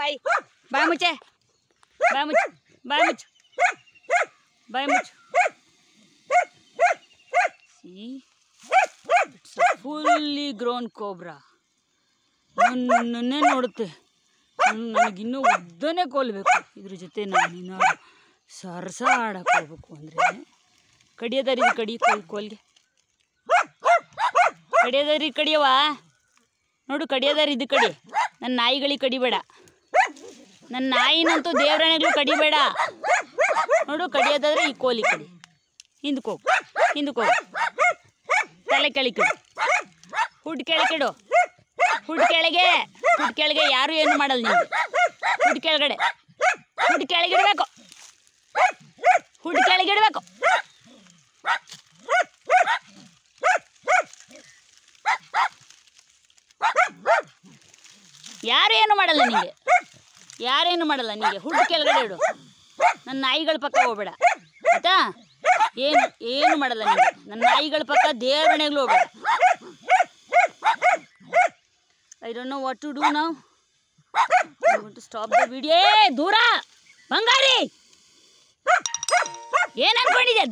ಬಾಯಿ ಬಾಯಿ ಮುಚ್ಚೆ ಬಾಯಿ ಮುಚ್ಚು ಬಾಯಿ ಮುಚ್ಚು ಬಾಯಿ ಮುಚ್ಚು ಫುಲ್ಲಿ ಗ್ರೋನ್ ಕೋಬ್ರಾ ನನ್ನೇ ನೋಡುತ್ತೆ ನನಗಿನ್ನೂ ಉದ್ದನೇ ಕೋಲ್ಬೇಕು ಇದ್ರ ಜೊತೆ ನಾನು ಸರಸ ಆಡಕ್ಕೆ ಹೋಗ್ಬೇಕು ಅಂದರೆ ಕಡಿಯೋದಾರಿ ಕಡಿ ಕೋಲ್ ಕೋಲ್ಗೆ ಕಡಿಯೋದಾರಿ ಕಡಿಯವಾ ನೋಡು ಕಡಿಯೋದಾರಿ ಇದು ಕಡಿ ನನ್ನ ನಾಯಿಗಳಿಗೆ ಕಡಿಬೇಡ ನನ್ನ ನಾಯಿನಂತೂ ದೇವ್ರಾಣಿಗಳು ಕಡಿಬೇಡ ನೋಡು ಕಡಿಯೋದಾದ್ರೆ ಈ ಕೋಲಿ ಕಡಿ ಹಿಂದಕ್ಕೆ ಹಿಂದ್ಕೋ ತಲೆ ಕೆಳಗೆ ಹುಡ್ ಕೆಳಗಿಡು ಹುಡ್ ಕೆಳಗೆ ಹುಡ್ ಕೆಳಗೆ ಯಾರು ಏನು ಮಾಡಲ್ಲ ನೀವು ಹುಡ್ ಕೆಳಗಡೆ ಹುಡ್ ಕೆಳಗಿಡ್ಬೇಕು ಹುಡ್ ಕೆಳಗಿಡ್ಬೇಕು ಯಾರು ಏನು ಮಾಡಲ್ಲ ನಿಮಗೆ ಯಾರೇನು ಮಾಡಲ್ಲ ನಿಮಗೆ ಹುಡುಗ ಕೆಳಗಡೆ ಇಡು ನನ್ನ ನಾಯಿಗಳ ಪಕ್ಕ ಹೋಗ್ಬೇಡ ಆಯ್ತಾ ಏನು ಏನು ಮಾಡಲ್ಲ ನಿಮಗೆ ನನ್ನ ನಾಯಿಗಳ ಪಕ್ಕ ದೇವ್ರ ಮನೆಗಳು ಹೋಗ್ಬೇಡ I don't know what to do now stop the video ದೂರ ಬಂಗಾರಿ ಏನು